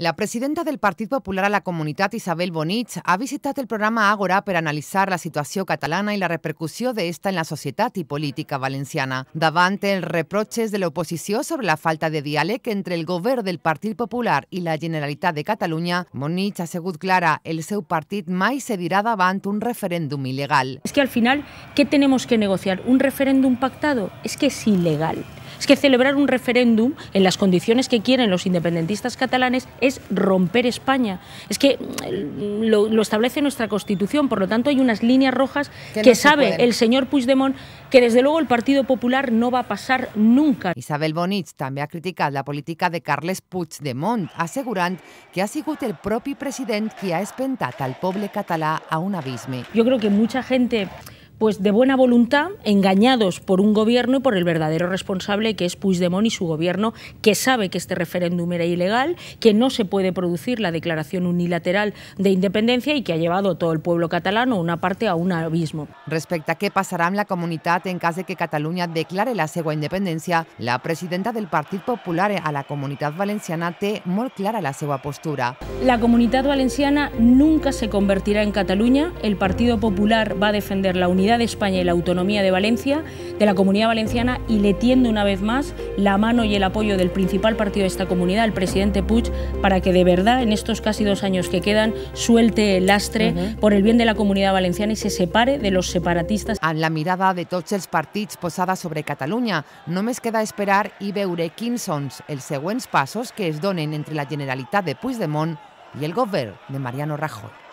La presidenta del Partit Popular a la Comunitat, Isabel Bonich, ha visitat el programa Ágora per analitzar la situació catalana i la repercussió d'esta en la societat i política valenciana. Davant els reproches de l'oposició sobre la falta de diàleg entre el govern del Partit Popular i la Generalitat de Catalunya, Bonich ha sigut clara, el seu partit mai cedirà davant un referèndum il·legal. És es que al final, què tenemos que negociar? ¿Un referèndum pactado? És es que és il·legal. es que celebrar un referéndum en las condiciones que quieren los independentistas catalanes es romper España. Es que mm, lo, establece nuestra Constitución, por lo tanto hay unas líneas rojas que, sabe el señor Puigdemont que desde luego el Partido Popular no va a pasar nunca. Isabel Bonitz también ha criticado la política de Carles Puigdemont, asegurando que ha sido el propio presidente quien ha espentado al pueblo catalán a un abismo. Yo creo que mucha gente pues de buena voluntad, engañados por un gobierno y por el verdadero responsable que es Puigdemont y su gobierno, que sabe que este referéndum era ilegal, que no se puede producir la declaración unilateral de independencia y que ha llevado todo el pueblo catalano, una parte, a un abismo. Respecto a qué pasará en la Comunidad en caso de que Cataluña declare la segua independencia, la presidenta del Partido Popular a la Comunidad Valenciana te molclara clara la segua postura. La Comunidad Valenciana nunca se convertirá en Cataluña, el Partido Popular va a defender la unidad de España y la autonomía de Valencia, de la Comunidad Valenciana, y le tiende una vez más la mano y el apoyo del principal partido de esta comunidad, el presidente Puig, para que de verdad en estos casi dos años que quedan suelte el lastre por el bien de la comunidad valenciana y se separe de los separatistas. A la mirada de tots els partits posada sobre Cataluña, no me queda esperar y veure quins són els següents passos que es donen entre la Generalitat de Puigdemont y el govern de Mariano Rajoy.